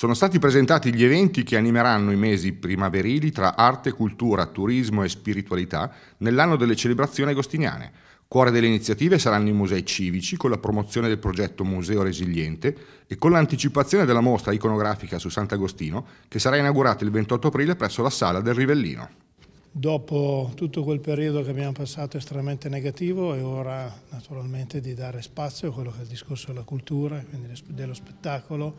Sono stati presentati gli eventi che animeranno i mesi primaverili tra arte, cultura, turismo e spiritualità nell'anno delle celebrazioni agostiniane. Cuore delle iniziative saranno i musei civici con la promozione del progetto Museo Resiliente e con l'anticipazione della mostra iconografica su Sant'Agostino che sarà inaugurata il 28 aprile presso la sala del Rivellino. Dopo tutto quel periodo che abbiamo passato estremamente negativo è ora naturalmente di dare spazio a quello che è il discorso della cultura, quindi dello spettacolo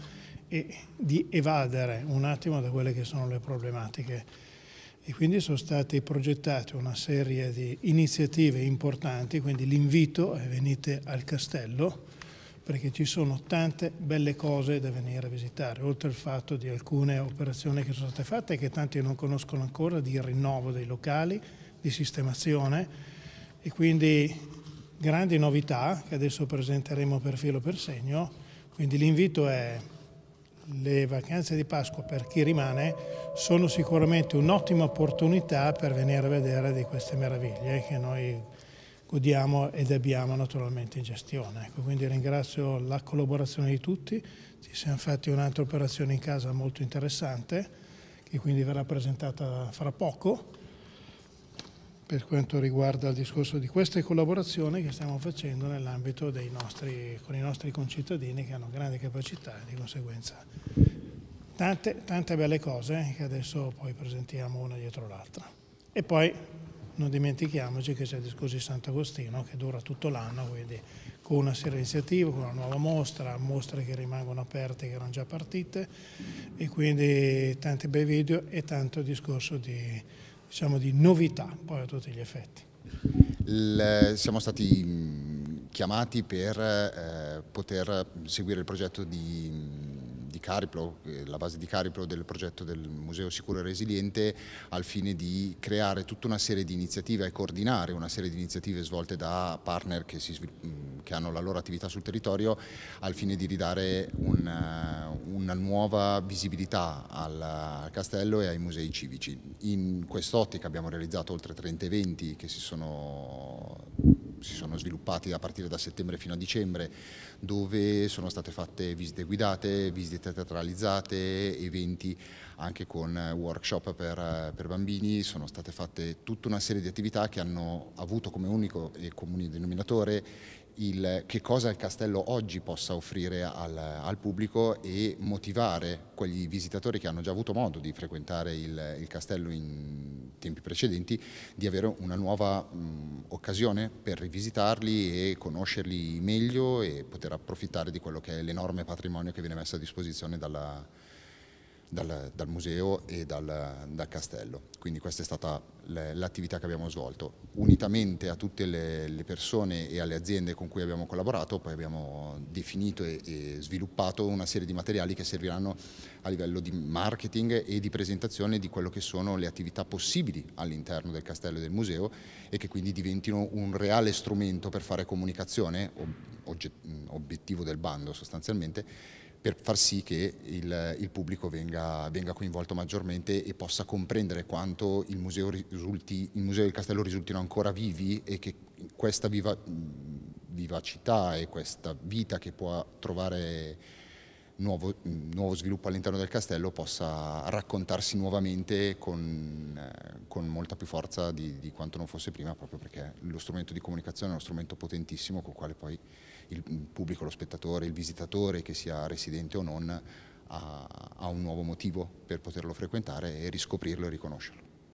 e di evadere un attimo da quelle che sono le problematiche. E quindi sono state progettate una serie di iniziative importanti, quindi l'invito è venite al castello perché ci sono tante belle cose da venire a visitare, oltre al fatto di alcune operazioni che sono state fatte e che tanti non conoscono ancora, di rinnovo dei locali, di sistemazione e quindi grandi novità che adesso presenteremo per filo per segno, quindi l'invito è le vacanze di Pasqua per chi rimane sono sicuramente un'ottima opportunità per venire a vedere di queste meraviglie che noi godiamo ed abbiamo naturalmente in gestione. Ecco, quindi ringrazio la collaborazione di tutti, ci siamo fatti un'altra operazione in casa molto interessante che quindi verrà presentata fra poco per quanto riguarda il discorso di queste collaborazioni che stiamo facendo nell'ambito con i nostri concittadini che hanno grandi capacità e di conseguenza tante, tante belle cose eh, che adesso poi presentiamo una dietro l'altra. E poi non dimentichiamoci che c'è il discorso di Sant'Agostino che dura tutto l'anno, quindi con una serie di iniziative, con una nuova mostra, mostre che rimangono aperte, che erano già partite e quindi tanti bei video e tanto discorso di diciamo, di novità poi a tutti gli effetti. Il, siamo stati mm, chiamati per eh, poter seguire il progetto di Cariplo, eh, la base di Cariplo del progetto del Museo Sicuro e Resiliente al fine di creare tutta una serie di iniziative e coordinare una serie di iniziative svolte da partner che, si, mm, che hanno la loro attività sul territorio al fine di ridare una, eh, una nuova visibilità al, al, castello e ai musei civici. In quest'ottica abbiamo realizzato oltre 30 eventi che si sono si sono sviluppati a partire da settembre fino a dicembre, dove sono state fatte visite guidate, visite teatralizzate, eventi anche con eh, workshop per, eh, per bambini, sono state fatte tutta una serie di attività che hanno avuto come unico e comune denominatore il, che cosa il castello oggi possa offrire al, al, pubblico e motivare quegli visitatori che hanno già avuto modo di frequentare il, il castello in tempi precedenti, di avere una nuova mh, occasione per rivisitarli e conoscerli meglio e poter approfittare di quello che è l'enorme patrimonio che viene messo a disposizione dalla, dal, dal museo e dal, dal, castello. Quindi questa è stata l'attività che abbiamo svolto. Unitamente a tutte le, le, persone e alle aziende con cui abbiamo collaborato, poi abbiamo definito e, e sviluppato una serie di materiali che serviranno a livello di marketing e di presentazione di quello che sono le attività possibili all'interno del castello e del museo e che quindi diventino un reale strumento per fare comunicazione, obiettivo del bando sostanzialmente, per far sì che il, il pubblico venga, venga, coinvolto maggiormente e possa comprendere quanto il museo, risulti, il museo del castello risultino ancora vivi e che questa viva, vivacità e questa vita che può trovare nuovo, nuovo sviluppo all'interno del castello possa raccontarsi nuovamente con, eh, con molta più forza di, di, quanto non fosse prima, proprio perché lo strumento di comunicazione è uno strumento potentissimo con il quale poi il pubblico, lo spettatore, il visitatore, che sia residente o non, ha, ha un nuovo motivo per poterlo frequentare e riscoprirlo e riconoscerlo.